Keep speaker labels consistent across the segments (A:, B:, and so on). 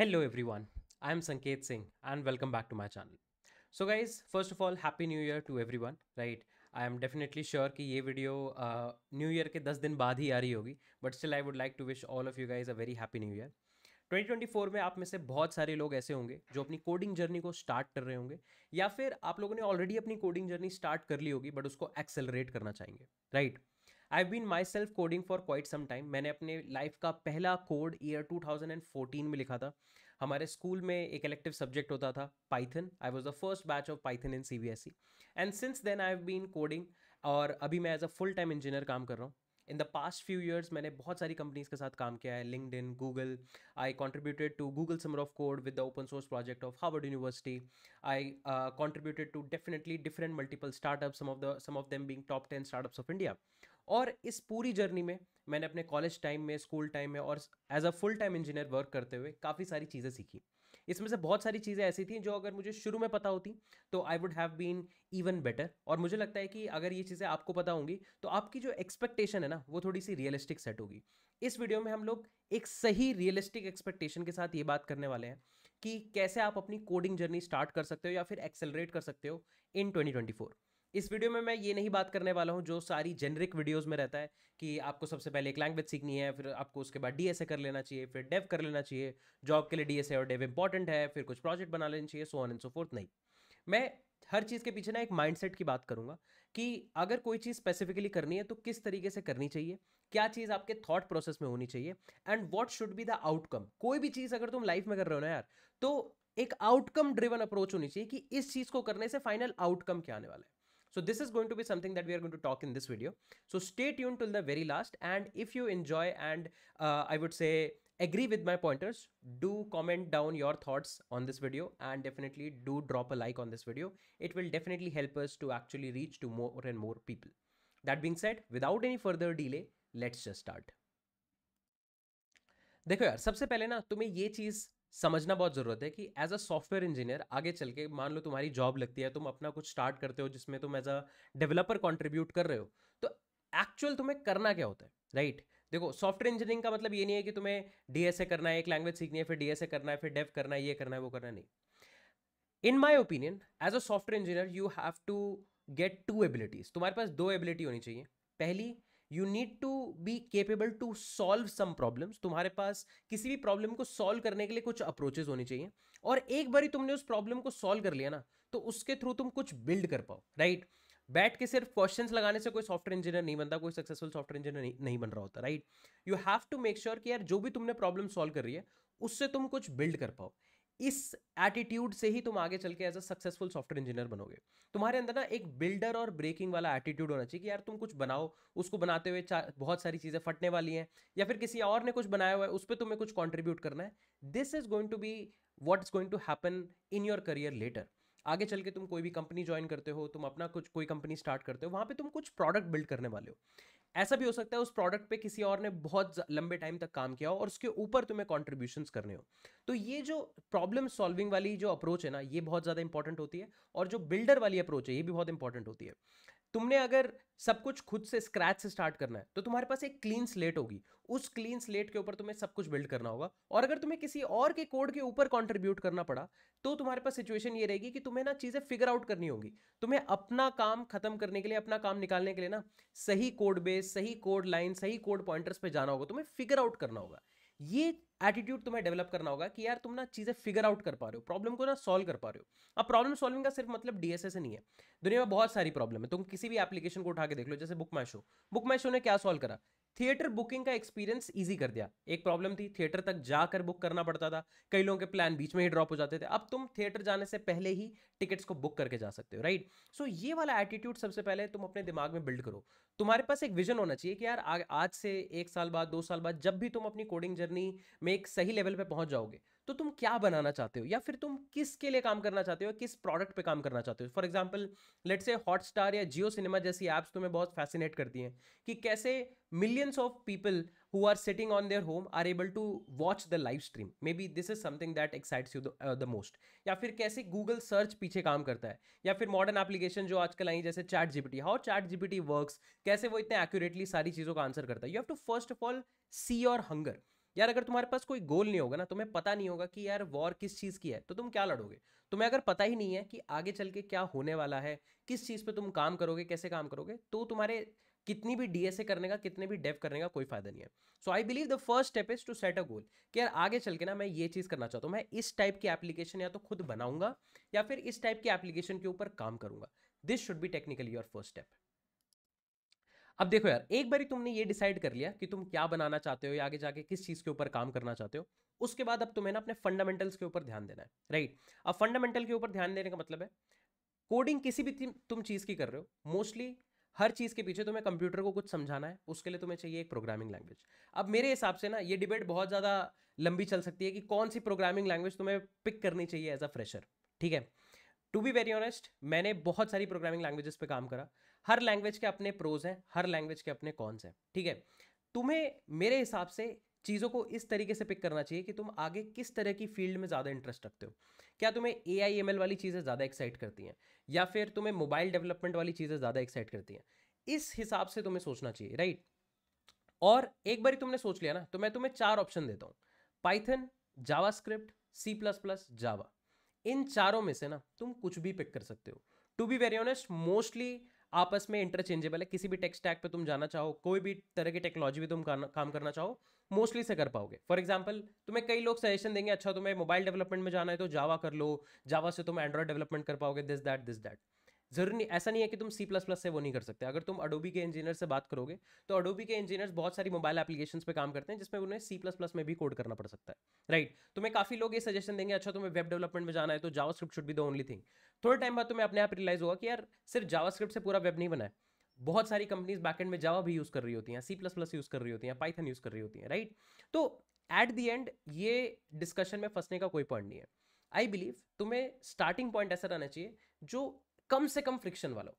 A: Every one I am Sanket Singh and welcome back to my channel so guys first of all happy new year to everyone right I am definitely sure कि ये video new year के दस दिन बाद ही आ रही होगी but still I would like to wish all of you guys a very happy new year 2024 में आप में से बहुत सारे लोग ऐसे होंगे जो अपनी कोडिंग जर्नी को स्टार्ट कर रहे होंगे या फिर आप लोगों ने ऑलरेडी अपनी कोडिंग जर्नी स्टार्ट कर ली होगी बट उसको एक्सेलरेट करना चाहेंगे right right? I been myself coding for quite some time मैंने अपने लाइफ का पहला कोड ईयर 2014 में लिखा था हमारे स्कूल में एक इलेक्टिव सब्जेक्ट होता था Python I was the first batch of Python in C B S E and since then I have been coding और अभी मैं as a full time engineer काम कर रहा हूँ in the past few years मैंने बहुत सारी कंपनीज के साथ काम किया है LinkedIn Google I contributed to Google Summer of Code with the open source project of Harvard University I contributed to definitely different multiple startup some of the some of them being top ten startups of India और इस पूरी journey में मैंने अपने college time में school time में और as a full time engineer work करते हुए काफ़ी सारी चीज़ें सीखी इसमें से बहुत सारी चीज़ें ऐसी थी जो अगर मुझे शुरू में पता होती तो I would have been even better और मुझे लगता है कि अगर ये चीज़ें आपको पता होंगी तो आपकी जो एक्सपेक्टेशन है ना वो थोड़ी सी रियलिस्टिक सेट होगी इस वीडियो में हम लोग एक सही रियलिस्टिक एक्सपेक्टेशन के साथ ये बात करने वाले हैं कि कैसे आप अपनी कोडिंग जर्नी स्टार्ट कर सकते हो या फिर एक्सेलरेट कर सकते हो इन ट्वेंटी इस वीडियो में मैं ये नहीं बात करने वाला हूँ जो सारी जेनरिक वीडियोस में रहता है कि आपको सबसे पहले एक लैंग्वेज सीखनी है फिर आपको उसके बाद डी कर लेना चाहिए फिर डेव कर लेना चाहिए जॉब के लिए डी और डेव इंपॉर्टेंट है फिर कुछ प्रोजेक्ट बना लेना चाहिए so on and so forth नहीं मैं हर चीज़ के पीछे ना एक माइंडसेट की बात करूंगा कि अगर कोई चीज़ स्पेसिफिकली करनी है तो किस तरीके से करनी चाहिए क्या चीज़ आपके थॉट प्रोसेस में होनी चाहिए and what should be the outcome कोई भी चीज़ अगर तुम लाइफ में कर रहे हो ना यार तो एक आउटकम ड्रिवन अप्रोच होनी चाहिए कि इस चीज़ को करने से फाइनल आउटकम क्या आने वाला है So this is going to be something that we are going to talk in this video. So stay tuned till the very last. And if you enjoy and uh, I would say agree with my pointers, do comment down your thoughts on this video and definitely do drop a like on this video. It will definitely help us to actually reach to more and more people. That being said, without any further delay, let's just start. देखो यार सबसे पहले ना तुम्हें ये चीज़ समझना बहुत ज़रूरत है कि एज अ सॉफ्टवेयर इंजीनियर आगे चल के मान लो तुम्हारी जॉब लगती है तुम अपना कुछ स्टार्ट करते हो जिसमें तुम एज अ डेवलपर कॉन्ट्रीब्यूट कर रहे हो तो एक्चुअल तुम्हें करना क्या होता है राइट right? देखो सॉफ्टवेयर इंजीनियरिंग का मतलब ये नहीं है कि तुम्हें डीएसए करना है एक लैंग्वेज सीखनी है फिर डीएसए करना है फिर डेव करना है ये करना है वो करना नहीं in my opinion as a software engineer you have to get two abilities तुम्हारे पास दो एबिलिटी होनी चाहिए पहली you need to be capable to solve some problems तुम्हारे पास किसी भी प्रॉब्लम को सॉल्व करने के लिए कुछ अप्रोचेज होनी चाहिए और एक बार तुमने उस प्रॉब्लम को सॉल्व कर लिया ना तो उसके थ्रू तुम कुछ बिल्ड कर पाओ राइट बैठ के सिर्फ क्वेश्चंस लगाने से कोई सॉफ्टवेयर इंजीनियर नहीं बनता कोई सक्सेसफुल सॉफ्टवेयर इंजीनियर नहीं, नहीं बन रहा होता right you have to make sure कि यार जो भी तुमने प्रॉब्लम सॉल्व कर रही है उससे तुम कुछ बिल्ड कर पाओ इस एटीट्यूड से ही तुम आगे चल के as a successful software engineer बनोगे तुम्हारे अंदर ना एक बिल्डर और ब्रेकिंग वाला एटीट्यूड होना चाहिए कि यार तुम कुछ बनाओ उसको बनाते हुए बहुत सारी चीज़ें फटने वाली हैं या फिर किसी और ने कुछ बनाया हुआ है उस पर तुम्हें कुछ कॉन्ट्रीब्यूट करना है this is going to be what is going to happen in your career later आगे चल के तुम कोई भी कंपनी ज्वाइन करते हो तुम अपना कुछ कोई कंपनी स्टार्ट करते हो वहाँ पे तुम कुछ प्रोडक्ट बिल्ड करने वाले हो ऐसा भी हो सकता है उस प्रोडक्ट पे किसी और ने बहुत लंबे टाइम तक काम किया हो और उसके ऊपर तुम्हें कॉन्ट्रीब्यूशन करने हो तो ये जो प्रॉब्लम सॉल्विंग वाली जो अप्रोच है ना ये बहुत ज़्यादा इंपॉर्टेंट होती है और जो बिल्डर वाली अप्रोच है ये भी बहुत इंपॉर्टेंट होती है तुमने अगर सब कुछ खुद से स्क्रैच से स्टार्ट करना है तो तुम्हारे पास एक क्लीन स्लेट होगी उस क्लीन स्लेट के ऊपर तुम्हें सब कुछ बिल्ड करना होगा और अगर तुम्हें किसी और के कोड के ऊपर कंट्रीब्यूट करना पड़ा तो तुम्हारे पास सिचुएशन ये रहेगी कि तुम्हें ना चीज़ें फिगर आउट करनी होगी तुम्हें अपना काम खत्म करने के लिए अपना काम निकालने के लिए ना सही कोड बेस सही कोड लाइन सही कोड पॉइंटर्स पर जाना होगा तुम्हें फिगर आउट करना होगा ये एटीट्यूड तुम्हें डेवलप करना होगा कि यार तुम ना चीज़ें फिगर आउट कर पा रहे हो प्रॉब्लम को ना सॉल्व कर पा रहे हो अब प्रॉब्लम सॉल्विंग का सिर्फ मतलब डीएसए नहीं है दुनिया में बहुत सारी प्रॉब्लम है तुम किसी भी एप्लीकेशन को उठा के देख लो जैसे बुक मैशो बुक मैशो ने क्या सॉल्व करा थिएटर बुकिंग का एक्सपीरियंस ईजी कर दिया एक प्रॉब्लम थी थिएटर तक जाकर बुक करना पड़ता था कई लोगों के प्लान बीच में ही ड्रॉप हो जाते थे अब तुम थिएटर जाने से पहले ही टिकट्स को बुक करके जा सकते हो राइट सो ये वाला एटीट्यूड सबसे पहले तुम अपने दिमाग में बिल्ड करो तुम्हारे पास एक विजन होना चाहिए कि यार आज से एक साल बाद दो साल बाद जब भी तुम अपनी कोडिंग जर्नी में एक सही लेवल पर पहुंच जाओगे तो तुम क्या बनाना चाहते हो या फिर तुम किसके लिए काम करना चाहते हो किस प्रोडक्ट पे काम करना चाहते हो for example let's say Hotstar या जियो सिनेमा जैसी ऐप्स तुम्हें बहुत फैसिनेट करती हैं कि कैसे millions of people who are sitting on their home are able to watch the live stream maybe this is something that excites you the most या फिर कैसे गूगल सर्च पीछे काम करता है या फिर मॉडर्न एप्लीकेशन जो आजकल आई जैसे chat GPT how chat GPT work कैसे वो इतने एक्यूरेटली सारी चीज़ों का आंसर करता है you have to first of all see your hunger यार अगर तुम्हारे पास कोई गोल नहीं होगा ना तुम्हें पता नहीं होगा कि यार वॉर किस चीज़ की है तो तुम क्या लड़ोगे तुम्हें अगर पता ही नहीं है कि आगे चल के क्या होने वाला है किस चीज़ पर तुम काम करोगे कैसे काम करोगे तो तुम्हारे कितनी भी डीएसए करने का कितने भी डेव करने का कोई फायदा नहीं है so I believe the first step is to set a goal कि यार आगे चल के ना मैं ये चीज़ करना चाहता हूँ मैं इस टाइप की एप्लीकेशन या तो खुद बनाऊंगा या फिर इस टाइप की एप्लीकेशन के ऊपर काम करूंगा this should be technically your first step अब देखो यार एक बार तुमने ये डिसाइड कर लिया कि तुम क्या बनाना चाहते हो या आगे जाके किस चीज़ के ऊपर काम करना चाहते हो उसके बाद अब तुम्हें ना अपने फंडामेंटल्स के ऊपर ध्यान देना है राइट अब फंडामेंटल के ऊपर ध्यान देने का मतलब है कोडिंग किसी भी तुम चीज़ की कर रहे हो मोस्टली हर चीज़ के पीछे तुम्हें कंप्यूटर को कुछ समझाना है उसके लिए तुम्हें चाहिए एक प्रोग्रामिंग लैंग्वेज अब मेरे हिसाब से ना ये डिबेट बहुत ज़्यादा लंबी चल सकती है कि कौन सी प्रोग्रामिंग लैंग्वेज तुम्हें पिक करनी चाहिए एज अ फ्रेशर ठीक है टू बी वेरी ऑनेस्ट मैंने बहुत सारी प्रोग्रामिंग लैंग्वेजेस पे काम करा हर लैंग्वेज के अपने प्रोज हैं हर लैंग्वेज के अपने कॉन्स हैं ठीक है तुम्हें मेरे हिसाब से चीज़ों को इस तरीके से पिक करना चाहिए कि तुम आगे किस तरह की फील्ड में ज़्यादा इंटरेस्ट रखते हो क्या तुम्हें ए आई एम एल वाली चीज़ें ज़्यादा एक्साइट करती हैं या फिर तुम्हें मोबाइल डेवलपमेंट वाली चीज़ें ज़्यादा एक्साइट करती हैं इस हिसाब से तुम्हें सोचना चाहिए राइट और एक बार तुमने सोच लिया ना तो मैं तुम्हें चार ऑप्शन देता हूँ Python JavaScript C plus plus Java इन चारों में से ना तुम कुछ भी पिक कर सकते हो to be very honest mostly आपस में इंटरचेंजेबल है किसी भी टेक्स टैग पे तुम जाना चाहो कोई भी तरह की टेक्नोलॉजी पे तुम काम करना चाहो मोस्टली से कर पाओगे फॉर एग्जाम्पल तुम्हें कई लोग सजेशन देंगे अच्छा तुम्हें मोबाइल डेवलपमेंट में जाना है तो जावा कर लो जावा से तुम एंड्रॉयड डेवलपमेंट कर पाओगे दिस दैट दिस दैट जरूरी नहीं ऐसा नहीं है कि तुम सी प्लस प्लस से वो नहीं कर सकते अगर तुम अडोबी के इंजीनियर से बात करोगे तो अडोबी के इंजीनियर्स बहुत सारी मोबाइल एप्लीकेशन पे काम करते हैं जिसमें उन्हें सी प्लस प्लस में भी कोड करना पड़ सकता है राइट right. तुम्हें काफी लोग ये सजेशन देंगे अच्छा तुम्हें वेब डेवलपमेंट में जाना है तो जावा स्क्रिप्ट शुड भी द ओनली थिंग थोड़े टाइम बाद तुम्हें अपने आप रिलाइज होगा कि यार सिर्फ जावा स्क्रिप्ट से पूरा वेब नहीं बना है बहुत सारी कंपनीज बैकेंड में जावा भी यूज़ कर रही होती हैं सी प्लस प्लस यूज़ कर रही होती हैं पाइथन यूज़ कर रही होती हैं राइट तो एट दी एंड ये डिस्कशन में फंसने का कोई पॉइंट नहीं है आई बिलीव तुम्हें स्टार्टिंग पॉइंट ऐसा रहना चाहिए जो कम से कम फ्रिक्शन वाला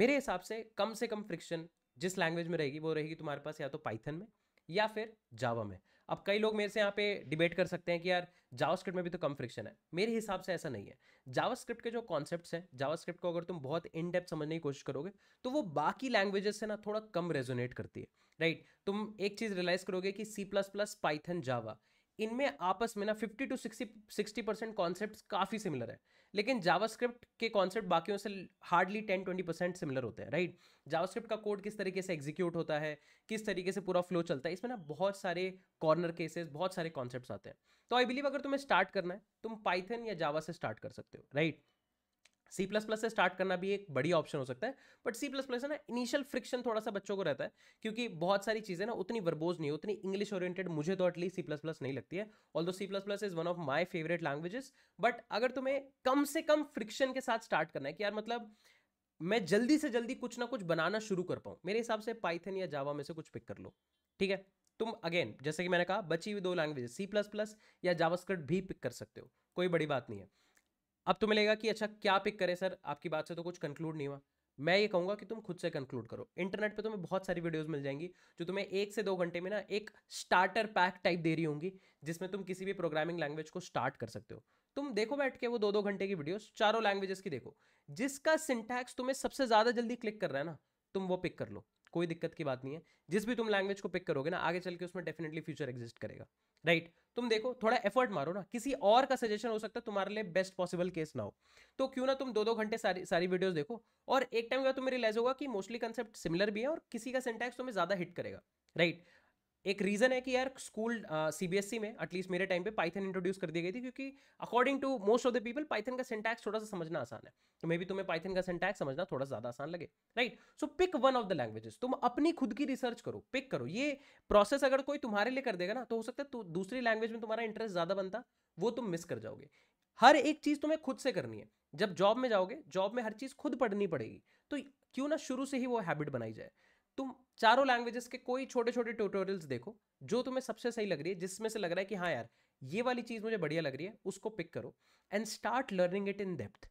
A: मेरे हिसाब से कम से कम फ्रिक्शन जिस लैंग्वेज में रहेगी वो रहेगी तुम्हारे पास या तो पाइथन में या फिर जावा में अब कई लोग मेरे से यहाँ पे डिबेट कर सकते हैं कि यार जावास्क्रिप्ट में भी तो कम फ्रिक्शन है मेरे हिसाब से ऐसा नहीं है जावास्क्रिप्ट के जो कॉन्सेप्ट हैं जावास्क्रिप्ट को अगर तुम बहुत इन डेप्थ समझने की कोशिश करोगे तो वो बाकी लैंग्वेजेस से ना थोड़ा कम रेजोनेट करती है राइट तुम एक चीज़ रियलाइज करोगे कि C plus plus Python Java इनमें आपस में ना 50 टू 60 60 परसेंट कॉन्सेप्ट काफ़ी सिमिलर है लेकिन जावास्क्रिप्ट के कॉन्सेप्ट बाकियों से हार्डली 10 20 परसेंट सिमिलर होते हैं राइट जावास्क्रिप्ट का कोड किस तरीके से एग्जीक्यूट होता है किस तरीके से पूरा फ्लो चलता है इसमें ना बहुत सारे कॉर्नर केसेस बहुत सारे कॉन्सेप्ट आते हैं तो आई बिलीव अगर तुम्हें स्टार्ट करना है तुम पाइथन या जावा से स्टार्ट कर सकते हो राइट सी प्लस प्लस से स्टार्ट करना भी एक बड़ी ऑप्शन हो सकता है बट सी प्लस प्लस है ना इनिशियल फ्रिक्शन थोड़ा सा बच्चों को रहता है क्योंकि बहुत सारी चीज़ें ना उतनी वर्बोज नहीं उतनी इंग्लिश ओरिएंटेड मुझे तो एटली सी प्लस प्लस नहीं लगती है although C plus plus is one of my favourite languages but अगर तुम्हें कम से कम फ्रिक्शन के साथ स्टार्ट करना है कि यार मतलब मैं जल्दी से जल्दी कुछ ना कुछ बनाना शुरू कर पाऊँ मेरे हिसाब से पाइथन या जावा में से कुछ पिक कर लो ठीक है तुम अगेन जैसे कि मैंने कहा बची हुई दो लैंग्वेजेस सी प्लस प्लस या जावास्क्रिप्ट भी पिक कर सकते हो कोई बड़ी बात नहीं है अब तो मिलेगा कि अच्छा क्या पिक करें सर आपकी बात से तो कुछ कंक्लूड नहीं हुआ मैं ये कहूँगा कि तुम खुद से कंक्लूड करो इंटरनेट पे तुम्हें बहुत सारी वीडियोस मिल जाएंगी जो तुम्हें एक से दो घंटे में ना एक स्टार्टर पैक टाइप दे रही होंगी जिसमें तुम किसी भी प्रोग्रामिंग लैंग्वेज को स्टार्ट कर सकते हो तुम देखो बैठ के वो दो दो घंटे की वीडियोस चारों लैंग्वेजेस की देखो जिसका सिंटैक्स तुम्हें सबसे ज़्यादा जल्दी क्लिक कर रहा है ना तुम वो पिक कर लो कोई दिक्कत की बात नहीं है जिस भी तुम लैंग्वेज को पिक करोगे ना आगे चल के उसमें डेफिनेटली फ्यूचर एग्जिस्ट करेगा राइट right? तुम देखो थोड़ा एफर्ट मारो ना किसी और का सजेशन हो सकता है तुम्हारे लिए बेस्ट पॉसिबल केस ना हो तो क्यों ना तुम दो दो घंटे सारी सारी वीडियोस देखो और एक टाइम का तुम्हें रियलाइज होगा कि मोस्टली कंसेप्ट सिमिलर भी है और किसी का सेंटेक्स तुम्हें ज़्यादा हिट करेगा राइट right? एक रीज़न है कि यार स्कूल सीबीएसई e में एटलीस्ट मेरे टाइम पे पाइथन इंट्रोड्यूस कर दी गई थी क्योंकि according to most of the people Python का सिंटैक्स थोड़ा सा समझना आसान है तो मे बी तुम्हें पाइथन का सिंटैक्स समझना थोड़ा ज़्यादा आसान लगे right so pick one of the languages तुम अपनी खुद की रिसर्च करो पिक करो ये प्रोसेस अगर कोई तुम्हारे लिए कर देगा ना तो हो सकता है तो दूसरी लैंग्वेज में तुम्हारा इंटरेस्ट ज़्यादा बनता वो तुम मिस कर जाओगे हर एक चीज़ तुम्हें खुद से करनी है जब जॉब में जाओगे जॉब में हर चीज़ खुद पढ़नी पड़ेगी तो क्यों ना शुरू से ही वो हैबिट बनाई जाए तुम चारों लैंग्वेजेस के कोई छोटे छोटे ट्यूटोरियल्स देखो जो तुम्हें सबसे सही लग रही है जिसमें से लग रहा है कि हाँ यार ये वाली चीज़ मुझे बढ़िया लग रही है उसको पिक करो and start learning it in depth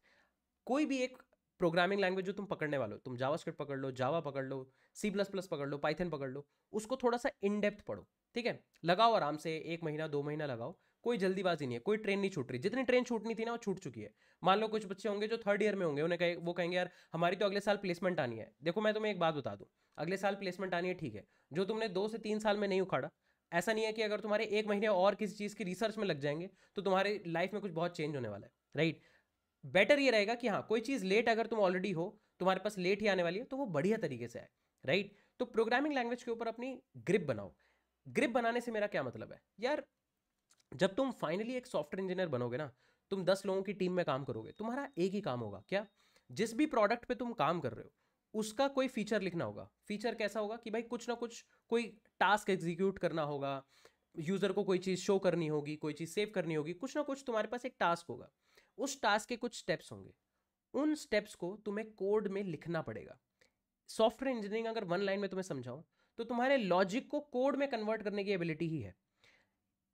A: कोई भी एक प्रोग्रामिंग लैंग्वेज जो तुम पकड़ने वाले हो तुम स्क्रिप्ट पकड़ लो जावा पकड़ लो सी प्लस प्लस पकड़ लो पाइथन पकड़ लो उसको थोड़ा सा इन डेप्थ पढ़ो ठीक है लगाओ आराम से एक महीना दो महीना लगाओ कोई जल्दीबाजी नहीं है कोई ट्रेन नहीं छूट रही जितनी ट्रेन छूटनी थी ना वो छूट चुकी है मान लो कुछ बच्चे होंगे जो थर्ड ईयर में होंगे उन्हें कहे वो कहेंगे यार हमारी तो अगले साल प्लेसमेंट आनी है देखो मैं तुम्हें एक बात बता दूँ अगले साल प्लेसमेंट आनी है ठीक है जो तुमने दो से तीन साल में नहीं उखाड़ा ऐसा नहीं है कि अगर तुम्हारे एक महीने और किसी चीज़ की रिसर्च में लग जाएंगे तो तुम्हारे लाइफ में कुछ बहुत चेंज होने वाला है राइट बेटर ये रहेगा कि हाँ कोई चीज़ लेट अगर तुम ऑलरेडी हो तुम्हारे पास लेट ही आने वाली है तो वो बढ़िया तरीके से आए राइट तो प्रोग्रामिंग लैंग्वेज के ऊपर अपनी ग्रिप बनाओ ग्रिप बनाने से मेरा क्या मतलब है यार जब तुम फाइनली एक सॉफ्टवेयर इंजीनियर बनोगे ना तुम दस लोगों की टीम में काम करोगे तुम्हारा एक ही काम होगा क्या जिस भी प्रोडक्ट पे तुम काम कर रहे हो उसका कोई फीचर लिखना होगा फीचर कैसा होगा कि भाई कुछ ना कुछ कोई टास्क एग्जीक्यूट करना होगा यूज़र को कोई चीज़ शो करनी होगी कोई चीज़ सेव करनी होगी कुछ ना कुछ तुम्हारे पास एक टास्क होगा उस टास्क के कुछ स्टेप्स होंगे उन स्टेप्स को तुम्हें कोड में लिखना पड़ेगा सॉफ्टवेयर इंजीनियरिंग अगर वन लाइन में तुम्हें समझाऊं तो तुम्हारे लॉजिक को कोड में कन्वर्ट करने की एबिलिटी ही है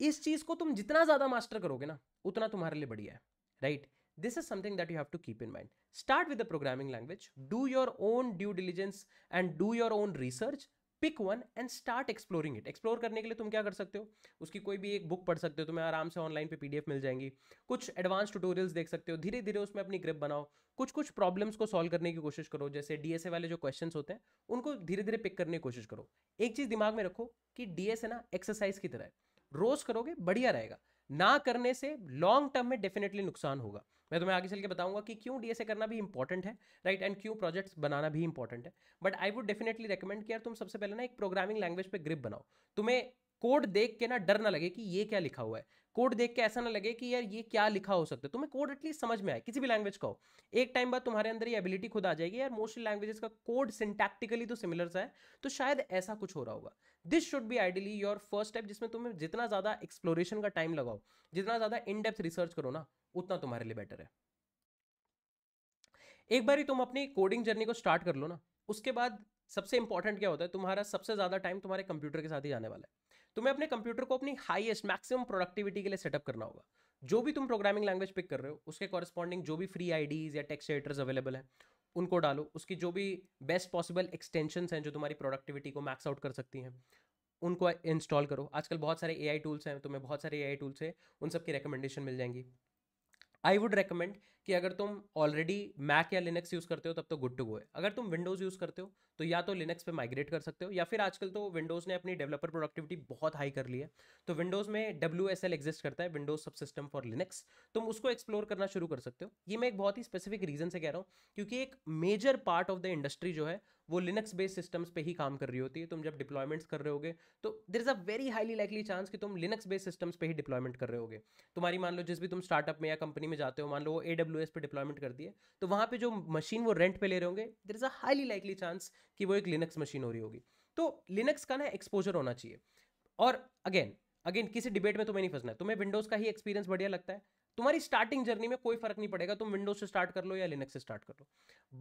A: इस चीज़ को तुम जितना ज़्यादा मास्टर करोगे ना उतना तुम्हारे लिए बढ़िया है right this is something that you have to keep in mind start with the programming language do your own due diligence and do your own research pick one and start exploring it explore करने के लिए तुम क्या कर सकते हो उसकी कोई भी एक बुक पढ़ सकते हो तुम्हें आराम से ऑनलाइन पे पीडीएफ मिल जाएंगी कुछ एडवांस ट्यूटोरियल्स देख सकते हो धीरे धीरे उसमें अपनी ग्रिप बनाओ कुछ कुछ प्रॉब्लम्स को सॉल्व करने की कोशिश करो जैसे डीएसए वाले जो क्वेश्चन होते हैं उनको धीरे धीरे पिक करने की कोशिश करो एक चीज़ दिमाग में रखो कि डीएसए ना एक्सरसाइज की तरह है रोज करोगे बढ़िया रहेगा ना करने से लॉन्ग टर्म में डेफिनेटली नुकसान होगा मैं तुम्हें आगे चल के बताऊंगा कि क्यों डीएसए करना भी इंपॉर्टेंट है राइट एंड क्यों प्रोजेक्ट्स बनाना भी इंपॉर्टेंट है but I would definitely recommend कि यार तुम सबसे पहले ना एक प्रोग्रामिंग लैंग्वेज पे ग्रिप बनाओ तुम्हें कोड देख के ना डर ना लगे कि ये क्या लिखा हुआ है कोड देख के ऐसा ना लगे कि यार ये क्या लिखा हो सकता है तुम्हें कोड एटलीस्ट समझ में आए किसी भी लैंग्वेज का हो एक टाइम बाद तुम्हारे अंदर ये एबिलिटी खुद आ जाएगी यार मोस्टली लैंग्वेजेस का कोड सिंटैक्टिकली तो सिमिलर सा है तो शायद ऐसा कुछ हो रहा होगा this should be ideally your first step जिसमें तुम्हें जितना ज़्यादा एक्सप्लोरेशन का टाइम लगाओ जितना ज़्यादा इन डेप्थ रिसर्च करो ना उतना तुम्हारे लिए बेटर है एक बार ही तुम अपनी कोडिंग जर्नी को स्टार्ट कर लो ना उसके बाद सबसे इंपॉर्टेंट क्या होता है तुम्हारा सबसे ज़्यादा टाइम तुम्हारे कंप्यूटर के साथ ही जाने वाला है तुम्हें अपने कंप्यूटर को अपनी हाईएस्ट मैक्सिमम प्रोडक्टिविटी के लिए सेटअप करना होगा जो भी तुम प्रोग्रामिंग लैंग्वेज पिक कर रहे हो उसके कॉरस्पॉन्डिंग जो भी फ्री आईडीज या टेक्स एडिटर्स अवेलेबल हैं उनको डालो उसकी जो भी बेस्ट पॉसिबल एक्सटेंशन हैं जो तुम्हारी प्रोडक्टिविटी को मैक्स आउट कर सकती हैं उनको इंस्टॉल करो आजकल बहुत सारे ए टूल्स हैं तुम्हें बहुत सारे ए टूल्स हैं उन सब की रिकमेंडेशन मिल जाएंगी आई वुड रिकमेंड कि अगर तुम ऑलरेडी मैक या लिनक्स यूज़ करते हो तब तो गुड टू गो है अगर तुम विंडोज़ यूज़ करते हो तो या तो लिनक्स पे माइग्रेट कर सकते हो या फिर आजकल तो विंडोज़ ने अपनी डेवलपर प्रोडक्टिविटी बहुत हाई कर ली है तो विंडोज़ में डब्ल्यू एस एल एग्जिस्ट करता है विंडोज सब सिस्टम फॉर लिनक्स तुम उसको एक्सप्लोर करना शुरू कर सकते हो ये मैं एक बहुत ही स्पेसिफिक रीज़न से कह रहा हूँ क्योंकि एक major part of the industry जो है वो लिनक्स बेस्ड सिस्टम्स पे ही काम कर रही होती है तुम जब डिप्लॉयमेंट्स कर रहे होगे तो there is a very highly likely chance कि तुम लिनक्स बेस्ड सिस्टम्स पे ही डिप्लॉयमेंट कर रहे होगे तुम्हारी मान लो जिस भी तुम स्टार्टअप में या कंपनी में जाते हो मान लो वो डब्ल्यू AWS पे डिप्लॉयमेंट कर दिए तो वहाँ पे जो मशीन वो रेंट पे ले रहे होंगे there is a highly likely chance कि वो एक लिनक्स मशीन हो रही होगी तो लिनक्स का ना एक्सपोजर होना चाहिए और अगेन अगेन किसी डिबेट में तुम्हें नहीं फंसना है तुम्हें विंडोज़ का ही एक्सपीरियंस बढ़िया लगता है तुम्हारी स्टार्टिंग जर्नी में कोई फर्क नहीं पड़ेगा तुम विंडोज से स्टार्ट कर लो या लिनक्स से स्टार्ट कर लो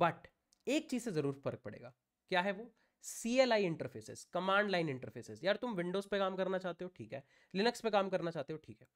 A: बट एक चीज़ से ज़रूर फर्क पड़ेगा क्या है वो C L I interfaces command line interfaces यार तुम विंडोज़ पे काम करना चाहते हो ठीक है लिनक्स पे काम करना चाहते हो ठीक है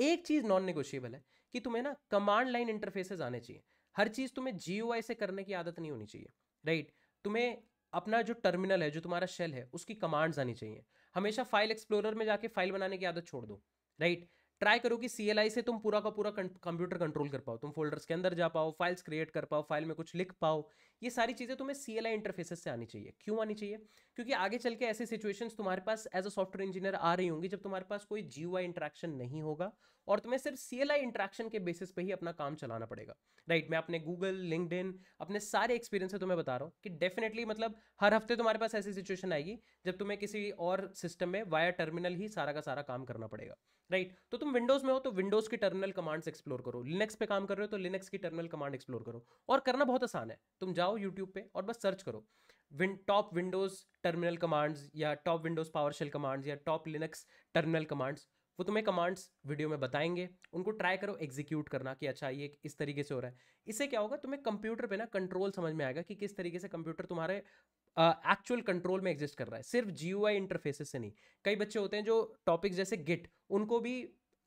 A: एक चीज़ नॉन नेगोशिएबल है कि तुम्हें ना कमांड लाइन इंटरफेसेस आने चाहिए हर चीज़ तुम्हें जी से करने की आदत नहीं होनी चाहिए राइट तुम्हें अपना जो टर्मिनल है जो तुम्हारा शेल है उसकी कमांड्स आनी चाहिए हमेशा फाइल एक्सप्लोरर में जाके फाइल बनाने की आदत छोड़ दो राइट ट्राई करो कि सी से तुम पूरा का पूरा कंप्यूटर कंट्रोल कर पाओ तुम फोल्डर्स के अंदर जा पाओ फाइल्स क्रिएट कर पाओ फाइल में कुछ लिख पाओ ये सारी चीज़ें तुम्हें सी एल आई इंटरफेसेस से आनी चाहिए क्यों आनी चाहिए क्योंकि आगे चल के ऐसे सिचुएशंस तुम्हारे पास एज अ सॉफ्टवेयर इंजीनियर आ रही होंगी जब तुम्हारे पास कोई जी आई इंट्रैक्शन नहीं होगा और तुम्हें सिर्फ सी एल आई इंट्रैक्शन के बेसिस पे ही अपना काम चलाना पड़ेगा राइट right, मैं अपने गूगल लिंकड अपने सारे एक्सपीरियंस से तुम्हें बता रहा हूँ कि डेफिनेटली मतलब हर हफ्ते तुम्हारे पास ऐसी सिचुएशन आएगी जब तुम्हें किसी और सिस्टम में वाया टर्मिनल ही सारा का सारा काम करना पड़ेगा राइट right. तो तुम विंडोज में हो तो विंडोज की टर्मिनल कमांड्स एक्सप्लोर करो लिनक्स पे काम कर रहे हो तो लिनक्स की टर्मिनल कमांड एक्सप्लोर करो और करना बहुत आसान है तुम जाओ जाओ यूट्यूब पे और बस सर्च करो विन टॉप विंडोज़ टर्मिनल कमांड्स या top Windows PowerShell commands या टॉप लिनक्स टर्मिनल कमांड्स वो तुम्हें कमांड्स वीडियो में बताएंगे उनको ट्राई करो एग्जीक्यूट करना कि अच्छा ये इस तरीके से हो रहा है इससे क्या होगा तुम्हें कंप्यूटर पे ना कंट्रोल समझ में आएगा कि किस तरीके से कंप्यूटर तुम्हारे एक्चुअल uh, कंट्रोल में एग्जिस्ट कर रहा है सिर्फ जी इंटरफेसेस से नहीं कई बच्चे होते हैं जो टॉपिक्स जैसे गिट उनको भी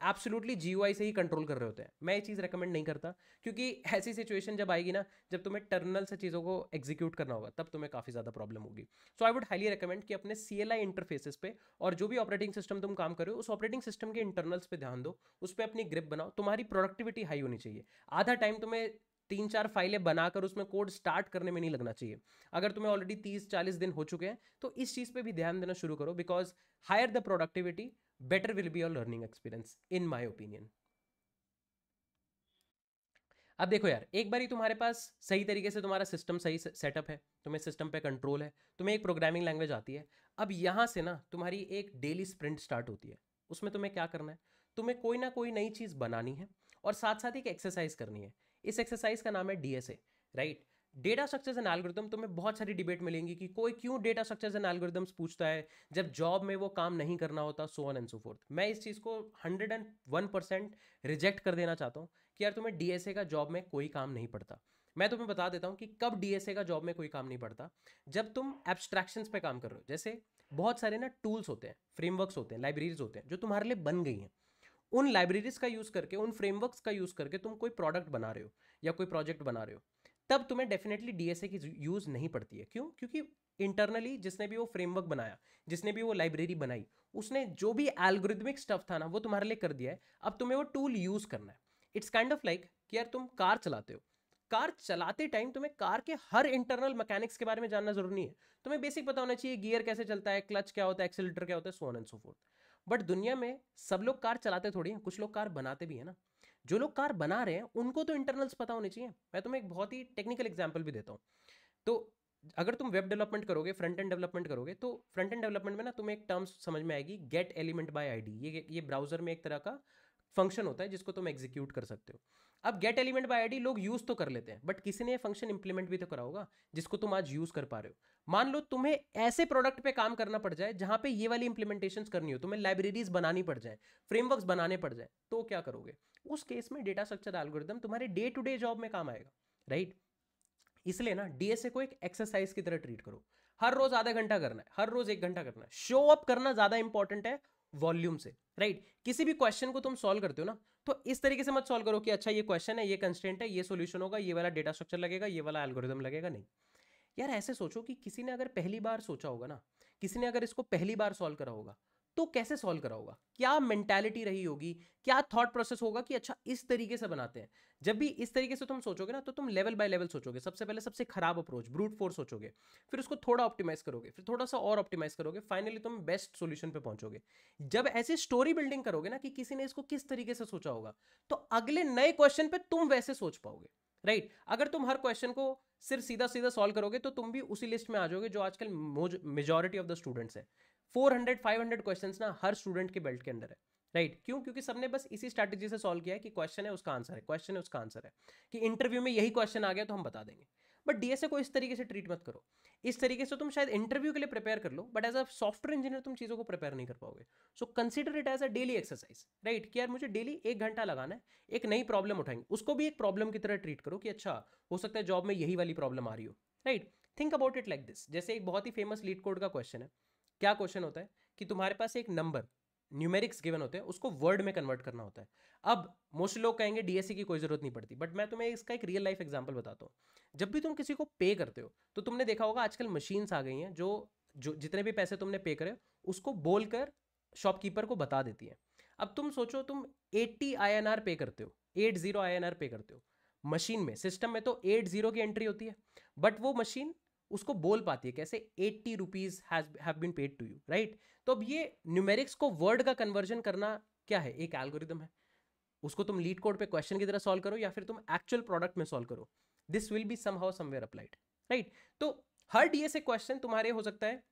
A: एब्सोल्युटली जी से ही कंट्रोल कर रहे होते हैं मैं ये चीज़ रिकमेंड नहीं करता क्योंकि ऐसी सिचुएशन जब आएगी ना जब तुम्हें टर्नल से चीज़ों को एग्जीक्यूट करना होगा तब तुम्हें काफ़ी ज़्यादा प्रॉब्लम होगी so I would highly recommend कि अपने सी एल आई इंटरफेसेस पे और जो भी ऑपरेटिंग सिस्टम तुम काम करो उस ऑपरेटिंग सिस्टम के इंटरनल्स पे ध्यान दो उस पर अपनी ग्रिप बनाओ तुम्हारी प्रोडक्टिविटी हाई होनी चाहिए आधा टाइम तुम्हें तीन चार फाइलें बनाकर उसमें कोड स्टार्ट करने में नहीं लगना चाहिए अगर तुम्हें ऑलरेडी तीस चालीस दिन हो चुके हैं तो इस चीज़ पर भी ध्यान देना शुरू करो because higher the productivity better will be your learning experience in my opinion अब देखो यार एक बार ही तुम्हारे पास सही तरीके से तुम्हारा सिस्टम सही सेटअप है तुम्हें सिस्टम पे कंट्रोल है तुम्हें एक प्रोग्रामिंग लैंग्वेज आती है अब यहाँ से ना तुम्हारी एक डेली स्प्रिंट स्टार्ट होती है उसमें तुम्हें क्या करना है तुम्हें कोई ना कोई नई चीज़ बनानी है और साथ साथ एक एक्सरसाइज करनी है इस एक्सरसाइज का नाम है DSA right data structures and algorithm तुम्हें बहुत सारी डिबेट मिलेंगी कि कोई क्यों डेटा स्ट्रक्चर्स एंड एल्गोरिदम्स पूछता है जब जॉब में वो काम नहीं करना होता so on and so forth मैं इस चीज़ को hundred and one percent reject कर देना चाहता हूँ कि यार तुम्हें डीएसए का जॉब में कोई काम नहीं पड़ता मैं तुम्हें बता देता हूँ कि कब डीएसए का जॉब में कोई काम नहीं पड़ता जब तुम एब्स्ट्रैक्शंस पे काम कर रहे हो जैसे बहुत सारे ना टूल्स होते हैं फ्रेमवर्क्स होते हैं लाइब्रेरीज होते हैं जो तुम्हारे लिए बन गई हैं उन लाइब्रेरीज का यूज़ करके उन फ्रेमवर्क्स का यूज़ करके तुम कोई प्रोडक्ट बना रहे हो या कोई प्रोजेक्ट बना रहे हो तब तुम्हें डेफिनेटली डीएसए की यूज़ नहीं पड़ती है क्यों क्योंकि इंटरनली जिसने भी वो फ्रेमवर्क बनाया जिसने भी वो लाइब्रेरी बनाई उसने जो भी एल्गोरिदमिक स्टफ था ना वो तुम्हारे लिए कर दिया है अब तुम्हें वो टूल यूज़ करना है इट्स काइंड ऑफ लाइक कि यार तुम कार चलाते हो कार चलाते टाइम तुम्हें कार के हर इंटरनल मैकेनिक्स के बारे में जानना जरूरी नहीं है तुम्हें बेसिक पता होना चाहिए गियर कैसे चलता है क्लच क्या होता है एक्सीटर क्या होता है so on and so forth but दुनिया में सब लोग कार चलाते थोड़ी हैं कुछ लोग कार बनाते भी हैं ना जो लोग कार बना रहे हैं उनको तो इंटरनल्स पता होने चाहिए मैं तुम्हें एक बहुत ही टेक्निकल एग्जाम्पल भी देता हूँ तो अगर तुम वेब डेवलपमेंट करोगे फ्रंट एंड डेवलपमेंट करोगे तो फ्रंट एंड डेवलपमेंट में ना तुम्हें एक टर्म्स समझ में आएगी गेट एलिमेंट बाय आईडी ये ये ब्राउजर में एक तरह का फंक्शन होता है जिसको तुम एग्जीक्यूट कर सकते हो अब गेट एलिमेंट बाय आईडी लोग यूज़ तो कर लेते हैं बट किसी ने फंक्शन इंप्लीमेंट भी तो करा होगा जिसको तुम आज यूज़ कर पा रहे हो मान लो तुम्हें ऐसे प्रोडक्ट पे काम करना पड़ जाए जहां पे ये वाली इंप्लीमेंटेशन करनी हो तुम्हें लाइब्रेरीज बनानी पड़ जाए फ्रेमवर्क बनाने पड़ जाए तो क्या करोगे उस केस में डेटा स्ट्रक्चर एल्गोरिदम तुम्हारे डे टू डे जॉब में काम आएगा राइट इसलिए ना डीएसए को एक एक्सरसाइज की तरह ट्रीट करो हर रोज आधा घंटा करना है हर रोज एक घंटा करना है शो अप करना ज़्यादा इंपॉर्टेंट है वॉल्यूम से राइट right? किसी भी क्वेश्चन को तुम सॉल्व करते हो ना तो इस तरीके से मत सॉल्व करो कि अच्छा ये क्वेश्चन है ये कंस्टेंट है ये सोल्यूशन होगा ये वाला डेटा स्ट्रक्चर लगेगा ये वाला एल्गोरिदम लगेगा नहीं यार ऐसे सोचो कि किसी ने अगर पहली बार सोचा होगा ना किसी ने अगर इसको पहली बार सॉल्व करा होगा तो कैसे सॉल्व करा होगा क्या मेंटेलिटी रही होगी क्या थॉट प्रोसेस होगा कि अच्छा इस तरीके से बनाते हैं जब भी इस तरीके से तुम सोचोगे ना तो तुम लेवल बाय लेवल सोचोगे सबसे पहले सबसे खराब अप्रोच ब्रूट फोर्स सोचोगे फिर उसको थोड़ा ऑप्टिमाइज करोगे फिर थोड़ा सा और ऑप्टिमाइज करोगे फाइनली तुम बेस्ट सोल्यूशन पे पहुंचोगे जब ऐसे स्टोरी बिल्डिंग करोगे ना कि किसी ने इसको किस तरीके से सोचा होगा तो अगले नए क्वेश्चन पे तुम वैसे सोच पाओगे राइट right. अगर तुम हर क्वेश्चन को सिर्फ सीधा सीधा सॉल्व करोगे तो तुम भी उसी लिस्ट में आ जाओगे जो आजकल मेजोरिटी ऑफ द स्टूडेंट्स है 400 500 क्वेश्चंस ना हर स्टूडेंट के बेल्ट के अंदर है राइट right. क्यों क्योंकि सबने बस इसी स्ट्रैटेजी से सॉल्व किया है कि क्वेश्चन है उसका आंसर है क्वेश्चन है उसका आंसर है कि इंटरव्यू में यही क्वेश्चन आ गया तो हम बता देंगे बट डीएसए को इस तरीके से ट्रीट मत करो इस तरीके से तुम शायद इंटरव्यू के लिए प्रिपेयर कर लो but as a software engineer तुम चीज़ों को प्रिपेयर नहीं कर पाओगे so consider it as a daily exercise right कि यार मुझे डेली एक घंटा लगाना है एक नई प्रॉब्लम उठाएंगे उसको भी एक प्रॉब्लम की तरह ट्रीट करो कि अच्छा हो सकता है जॉब में यही वाली प्रॉब्लम आ रही हो right think about it like this जैसे एक बहुत ही फेमस लीड कोड का क्वेश्चन है क्या क्वेश्चन होता है कि तुम्हारे पास एक नंबर न्यूमेरिक्स गिवन होते हैं उसको वर्ड में कन्वर्ट करना होता है अब मोस्ट लोग कहेंगे डीएससी e की कोई ज़रूरत नहीं पड़ती बट मैं तुम्हें इसका एक रियल लाइफ एग्जाम्पल बताता हूँ जब भी तुम किसी को पे करते हो तो तुमने देखा होगा आजकल मशीन्स आ गई हैं जो जो जितने भी पैसे तुमने पे करे उसको बोल कर शॉपकीपर को बता देती है अब तुम सोचो तुम एट्टी आई पे करते हो एट जीरो आई पे करते हो मशीन में सिस्टम में तो एट जीरो की एंट्री होती है बट वो मशीन उसको बोल पाती है कैसे eighty rupees have been paid to you right तो अब ये न्यूमेरिक्स को वर्ड का कन्वर्जन करना क्या है एक एल्गोरिदम है उसको तुम लीड कोड पे क्वेश्चन की तरह सॉल्व करो या फिर तुम एक्चुअल प्रोडक्ट में सॉल्व करो this will be somehow somewhere applied right तो हर डी एस ए क्वेश्चन तुम्हारे हो सकता है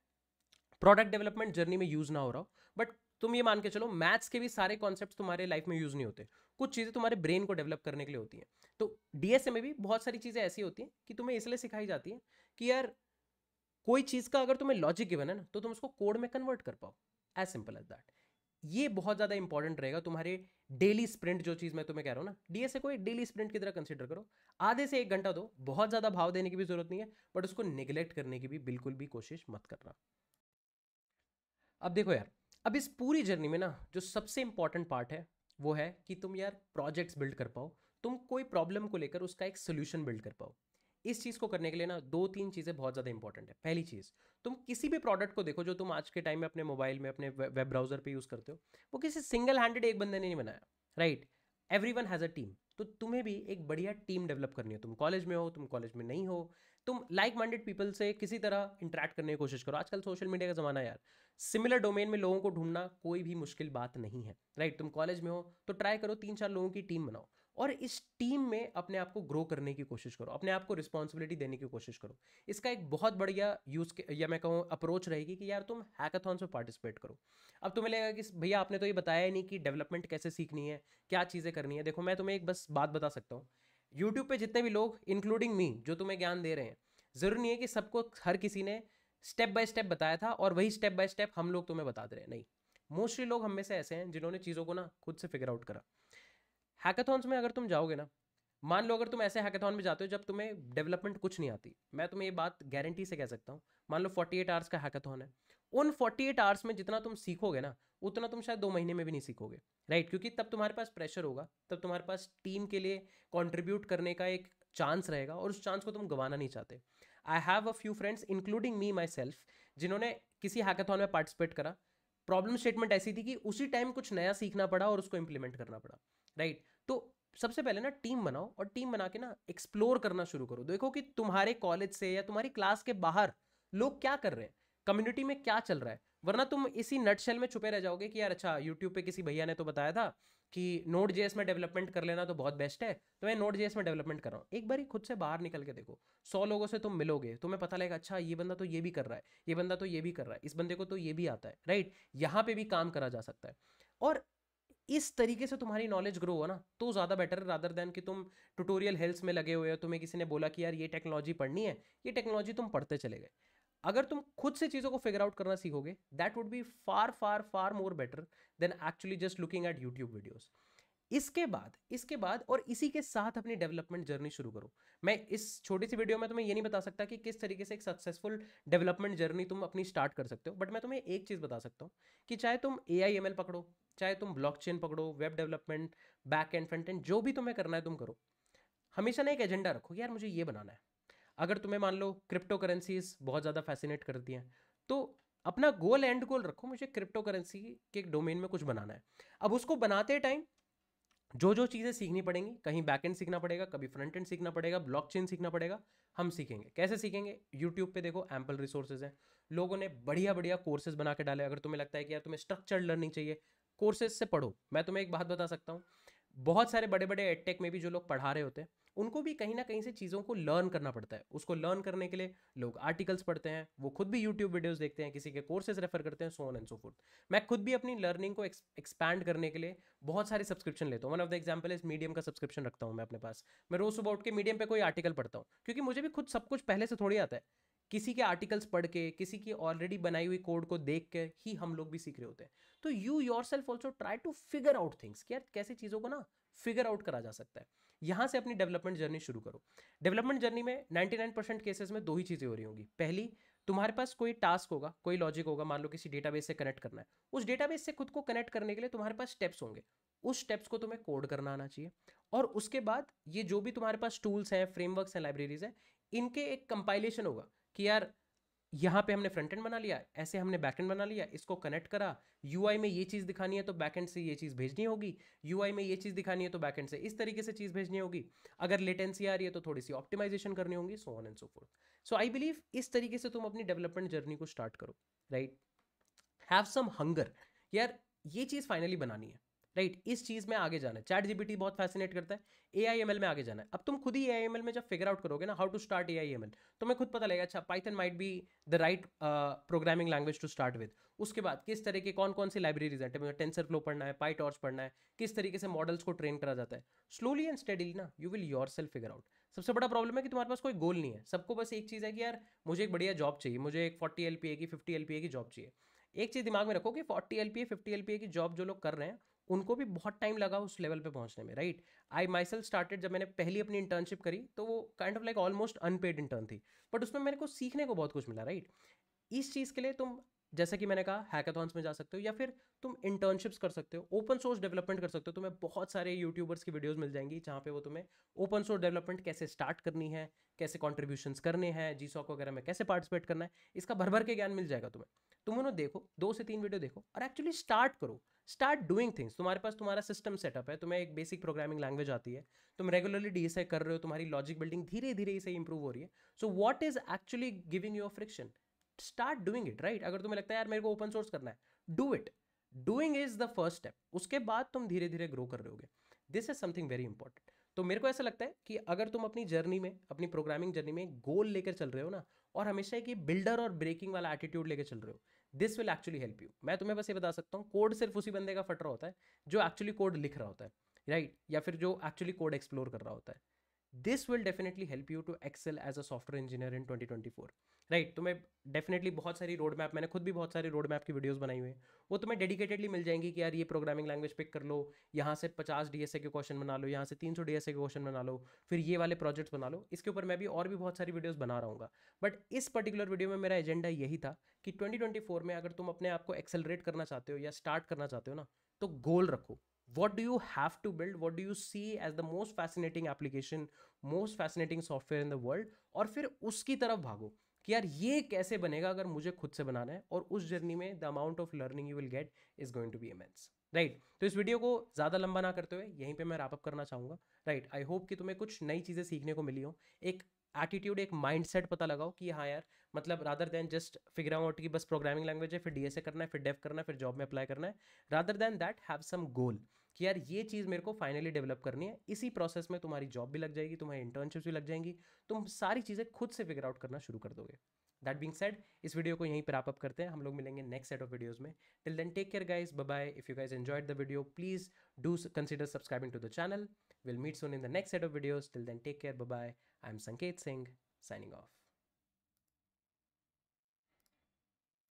A: प्रोडक्ट डेवलपमेंट जर्नी में यूज ना हो रहा हो बट तुम ये मान के चलो मैथ्स के भी सारे कॉन्सेप्ट तुम्हारे लाइफ में यूज नहीं होते कुछ चीज़ें तुम्हारे ब्रेन को डेवलप करने के लिए होती हैं तो डीएसए में भी बहुत सारी चीज़ें ऐसी होती हैं कि तुम्हें इसलिए सिखाई जाती हैं कि यार कोई चीज़ का अगर तुम्हें लॉजिक गिवन है ना तो तुम उसको कोड में कन्वर्ट कर पाओ एज सिंपल एज दैट ये बहुत ज़्यादा इंपॉर्टेंट रहेगा तुम्हारे डेली स्प्रिंट जो चीज़ मैं तुम्हें कह रहा हूँ ना डीएसए को एक डेली स्प्रिंट की तरह कंसिडर करो आधे से एक घंटा दो बहुत ज़्यादा भाव देने की भी जरूरत नहीं है बट उसको निगलेक्ट करने की भी बिल्कुल भी कोशिश मत करना अब देखो यार अब इस पूरी जर्नी में ना जो सबसे इंपॉर्टेंट पार्ट है वो है कि तुम यार प्रोजेक्ट्स बिल्ड कर पाओ तुम कोई प्रॉब्लम को लेकर उसका एक सोल्यूशन बिल्ड कर पाओ इस चीज़ को करने के लिए ना दो तीन चीज़ें बहुत ज़्यादा इंपॉर्टेंट है पहली चीज़ तुम किसी भी प्रोडक्ट को देखो जो तुम आज के टाइम में अपने मोबाइल में अपने वेब ब्राउजर पर यूज़ करते हो वो किसी सिंगल हैंडेड एक बंदे ने नहीं बनाया right everyone has a team तो तुम्हें भी एक बढ़िया टीम डेवलप करनी है तुम कॉलेज में हो तुम कॉलेज में नहीं हो तुम लाइक माइंडेड पीपल से किसी तरह इंटरेक्ट करने की कोशिश करो आजकल सोशल मीडिया का ज़माना यार सिमिलर डोमेन में लोगों को ढूंढना कोई भी मुश्किल बात नहीं है राइट तुम कॉलेज में हो तो ट्राई करो तीन चार लोगों की टीम बनाओ और इस टीम में अपने आप को ग्रो करने की कोशिश करो अपने आप को रिस्पॉन्सिबिलिटी देने की कोशिश करो इसका एक बहुत बढ़िया यूज़ या मैं कहूँ अप्रोच रहेगी कि यार तुम हैकाथॉन्स में पार्टिसिपेट करो अब तुम्हें लगेगा कि भैया आपने तो ये बताया ही नहीं कि डेवलपमेंट कैसे सीखनी है क्या चीज़ें करनी है देखो मैं तुम्हें एक बस बात बता सकता हूँ यूट्यूब पर जितने भी लोग इंक्लूडिंग मी जो तुम्हें ज्ञान दे रहे हैं ज़रूरी नहीं है कि सबको हर किसी ने स्टेप बाय स्टेप बताया था और वही स्टेप बाय स्टेप हम लोग तुम्हें बताते रहे नहीं मोस्टली लोग हम में से ऐसे हैं जिन्होंने चीज़ों को ना खुद से फिगर आउट करा हैकाथॉन्स में अगर तुम जाओगे ना मान लो अगर तुम ऐसे हैकाथॉन में जाते हो जब तुम्हें डेवलपमेंट कुछ नहीं आती मैं तुम्हें ये बात गारंटी से कह सकता हूँ मान लो 48 आवर्स का हैकाथॉन है उन 48 आवर्स में जितना तुम सीखोगे ना उतना तुम शायद दो महीने में भी नहीं सीखोगे राइट क्योंकि तब तुम्हारे पास प्रेशर होगा तब तुम्हारे पास टीम के लिए कॉन्ट्रीब्यूट करने का एक चांस रहेगा और उस चांस को तुम गंवाना नहीं चाहते I have a few friends including me myself जिन्होंने किसी हैकाथॉन में पार्टिसिपेट करा प्रॉब्लम स्टेटमेंट ऐसी थी कि उसी टाइम कुछ नया सीखना पड़ा और उसको इम्प्लीमेंट करना पड़ा राइट तो सबसे पहले ना टीम बनाओ और टीम बना के ना एक्सप्लोर करना शुरू करो देखो कि तुम्हारे कॉलेज से या तुम्हारी क्लास के बाहर लोग क्या कर रहे हैं कम्युनिटी में क्या चल रहा है वरना तुम इसी नटशेल में छुपे रह जाओगे कि यार अच्छा यूट्यूब पे किसी भैया ने तो बताया था कि नोट जेएस में डेवलपमेंट कर लेना तो बहुत बेस्ट है तो मैं नोट जेएस में डेवलपमेंट कर रहा हूँ एक बार ही खुद से बाहर निकल के देखो सौ लोगों से तुम मिलोगे तुम्हें पता लगेगा अच्छा ये बंदा तो ये भी कर रहा है ये बंदा तो ये भी कर रहा है इस बंदे को तो ये भी आता है राइट यहाँ पे भी काम करा जा सकता है और इस तरीके से तुम्हारी नॉलेज ग्रो हो ना तो ज़्यादा बेटर रादर देन कि तुम ट्यूटोरियल हेल्थ में लगे हुए हो तुम्हें किसी ने बोला कि यार ये टेक्नोलॉजी पढ़नी है ये टेक्नोलॉजी तुम पढ़ते चले गए अगर तुम खुद से चीज़ों को फिगर आउट करना सीखोगे that would be far far far more better than actually just looking at YouTube videos इसके बाद इसके बाद और इसी के साथ अपनी डेवलपमेंट जर्नी शुरू करो मैं इस छोटी सी वीडियो में तुम्हें ये नहीं बता सकता कि किस तरीके से एक सक्सेसफुल डेवलपमेंट जर्नी तुम अपनी स्टार्ट कर सकते हो बट मैं तुम्हें एक चीज़ बता सकता हूँ कि चाहे तुम ए आई एम एल पकड़ो चाहे तुम ब्लॉकचेन पकड़ो web development back end front end जो भी तुम्हें करना है तुम करो हमेशा ना एक एजेंडा रखो यार मुझे ये बनाना है अगर तुम्हें मान लो क्रिप्टो करेंसीज बहुत ज़्यादा फैसिनेट करती हैं तो अपना गोल एंड गोल रखो मुझे क्रिप्टो करेंसी के डोमेन में कुछ बनाना है अब उसको बनाते टाइम जो जो चीज़ें सीखनी पड़ेंगी कहीं बैक एंड सीखना पड़ेगा कभी फ्रंट एंड सीखना पड़ेगा ब्लॉक चेन सीखना पड़ेगा हम सीखेंगे कैसे सीखेंगे यूट्यूब पे देखो एम्पल रिसोर्सेज हैं लोगों ने बढ़िया बढ़िया कोर्सेज बना के डाले अगर तुम्हें लगता है कि यार तुम्हें स्ट्रक्चर्ड लर्निंग चाहिए कोर्सेज से पढ़ो मैं तुम्हें एक बात बता सकता हूँ बहुत सारे बड़े बड़े एडटेक में भी जो लोग पढ़ा रहे होते हैं उनको भी कहीं ना कहीं से चीज़ों को लर्न करना पड़ता है उसको लर्न करने के लिए लोग आर्टिकल्स पढ़ते हैं वो खुद भी यूट्यूब वीडियोस देखते हैं किसी के कोर्सेज रेफर करते हैं so on and so forth मैं खुद भी अपनी लर्निंग को एक्सपैंड करने के लिए बहुत सारे सब्सक्रिप्शन लेता हूँ वन ऑफ द एग्जाम्पल इस मीडियम का सब्सक्रिप्शन रखता हूँ मैं अपने पास मैं रोज सुबह उठ के मीडियम पर कोई आर्टिकल पढ़ता हूँ क्योंकि मुझे भी खुद सब कुछ पहले से थोड़ी आता है किसी के आर्टिकल्स पढ़ के किसी की ऑलरेडी बनाई हुई कोड को देख के ही हम लोग भी सीख रहे होते हैं तो you yourself also try to figure out things कि यार कैसे चीज़ों को ना फिगर आउट करा जा सकता है यहाँ से अपनी डेवलपमेंट जर्नी शुरू करो डेवलपमेंट जर्नी में 99 परसेंट केसेस में दो ही चीज़ें हो रही होंगी पहली तुम्हारे पास कोई टास्क होगा कोई लॉजिक होगा मान लो किसी डेटाबेस से कनेक्ट करना है उस डेटाबेस से खुद को कनेक्ट करने के लिए तुम्हारे पास स्टेप्स होंगे उस स्टेप्स को तुम्हें कोड करना आना चाहिए और उसके बाद ये जो भी तुम्हारे पास टूल्स हैं फ्रेमवर्क्स हैं लाइब्रेरीज हैं इनके एक कंपाइलेशन होगा कि यार यहाँ पे हमने फ्रंट एंड बना लिया ऐसे हमने बैक एंड बना लिया इसको कनेक्ट करा यू में ये चीज़ दिखानी है तो बैक एंड से ये चीज़ भेजनी होगी यू में ये चीज़ दिखानी है तो बैक एंड से इस तरीके से चीज़ भेजनी होगी अगर लेटेंसी आ रही है तो थोड़ी सी ऑप्टिमाइजेशन करनी होगी so on and so forth so I believe इस तरीके से तुम अपनी डेवलपमेंट जर्नी को स्टार्ट करो राइट हैव सम हंगर यार ये चीज़ फाइनली बनानी है राइट इस चीज़ में आगे जाना है चैट जीपीटी बहुत फैसिनेट करता है ए आई एम एल में आगे जाना है अब तुम खुद ही ए आई एम एल में जब फिगर आउट करोगे ना how to start A I M L तुम्हें खुद पता लगेगा अच्छा Python might be the right programming language to start with उसके बाद किस तरह की कौन कौन सी लाइब्रेरीज है टेंसर फ्लो पढ़ना है पाई टॉर्च पढ़ना है किस तरीके से मॉडल्स को ट्रेन करा जाता है स्लोली एंड स्टडीली ना you will yourself figure out सबसे बड़ा प्रॉब्लम है कि तुम्हारे पास कोई गोल नहीं है सबको बस एक चीज़ है कि यार मुझे एक बढ़िया जॉब चाहिए मुझे एक फोर्टी एल की फिफ्टी एल की जॉब चाहिए एक चीज़ दिमाग में रखो कि forty L P fifty L की जॉब जो लोग कर रहे हैं उनको भी बहुत टाइम लगा उस लेवल पे पहुंचने में right I myself started जब मैंने पहली अपनी इंटर्नशिप करी तो वो kind of like almost unpaid intern थी बट उसमें मेरे को सीखने को बहुत कुछ मिला राइट इस चीज़ के लिए तुम जैसे कि मैंने कहा हैकाथॉन्स में जा सकते हो या फिर तुम इंटर्नशिप्स कर सकते हो ओपन सोर्स डेवलपमेंट कर सकते हो तुम्हें बहुत सारे यूट्यूबर्स की वीडियोज़ मिल जाएंगी जहाँ पे वो तुम्हें ओपन सोर्स डेवलपमेंट कैसे स्टार्ट करनी है कैसे कॉन्ट्रीब्यूशंस करने हैं जी सॉक वगैरह में कैसे पार्टिसिपेट करना है इसका भर भर के ज्ञान मिल जाएगा तुम्हें तुम उन्हें देखो दो से तीन वीडियो देखो और एक्चुअली स्टार्ट करो स्टार्ट डूइंग थिंग्स तुम्हारे पास तुम्हारा सिस्टम सेटअप है तुम्हें एक बेसिक प्रोग्रामिंग लैंग्वेज आती है तुम रेगुलरली डी कर रहे हो तुम्हारी लॉजिक बिल्डिंग धीरे धीरे इसे इंप्रूव हो रही है so what is actually giving your friction start doing it right अगर तुम्हें लगता है यार मेरे को ओपन सोर्स करना है do it doing is the first step उसके बाद तुम धीरे धीरे ग्रो कर रहे होगे this is something very important तो मेरे को ऐसा लगता है कि अगर तुम अपनी जर्नी में अपनी प्रोग्रामिंग जर्नी में गोल लेकर चल रहे हो ना और हमेशा एक बिल्डर और ब्रेकिंग वाला एटीट्यूड लेकर चल रहे हो this will actually help you मैं तुम्हें बस ये बता सकता हूँ कोड सिर्फ उसी बंदे का फट रहा होता है जो एक्चुअली कोड लिख रहा होता है राइट right? या फिर जो एक्चुअली कोड एक्सप्लोर कर रहा होता है this will definitely help you to excel as a software engineer in twenty twenty four right तुम्हें डेफिनेटली बहुत सारी रोड मैप मैंने खुद भी बहुत सारी रोड मैप की वीडियोस बनाई हुई हैं वो तुम्हें डेडिकेटेडली मिल जाएंगी कि यार ये प्रोग्रामिंग लैंग्वेज पिक कर लो यहाँ से पचास डी के क्वेश्चन बना लो यहाँ से तीन सौ डी के क्वेश्चन बना लो फिर ये वाले प्रोजेक्ट्स बना लो इसके ऊपर मैं भी और भी बहुत सारी वीडियोज़ बना रहा हूँ बट इस पर्टिकुलर वीडियो में मेरा एजेंडा यही था कि ट्वेंटी में अगर तुम अपने आप को एक्सेलरेट करना चाहते हो या स्टार्ट करना चाहते हो ना तो गोल रखो what do you have to build what do you see as the most fascinating application most fascinating software in the world और फिर उसकी तरफ भागो कि यार ये कैसे बनेगा अगर मुझे खुद से बनाना है और उस जर्नी में the amount of learning you will get is going to be immense right तो इस वीडियो को ज़्यादा लंबा ना करते हुए यहीं पे मैं रैपअप करना चाहूँगा राइट आई होप कि तुम्हें कुछ नई चीज़ें सीखने को मिली हो एक एटीट्यूड एक माइंडसेट पता लगाओ कि हाँ यार मतलब rather than just figure out कि बस प्रोग्रामिंग लैंग्वेज है फिर डीएसए करना है फिर डेफ करना है फिर जॉब में अप्लाई करना है rather than that have some goal कि यार ये चीज़ मेरे को फाइनली डेवलप करनी है इसी प्रोसेस में तुम्हारी जॉब भी लग जाएगी तुम्हारी इंटर्नशिप भी लग जाएंगी तुम सारी चीज़ें खुद से फिगर आउट करना शुरू कर दोगे दैट बींग सेड इस वीडियो को यहीं पर आप अप करते हैं हम लोग मिलेंगे नेक्स्ट सेट ऑफ वीडियोज़ में till then take care guys bye if you guys enjoyed the video please do consider subscribing to the channel will meet soon in the next set of videos till then take care bye I am Sanket Singh signing off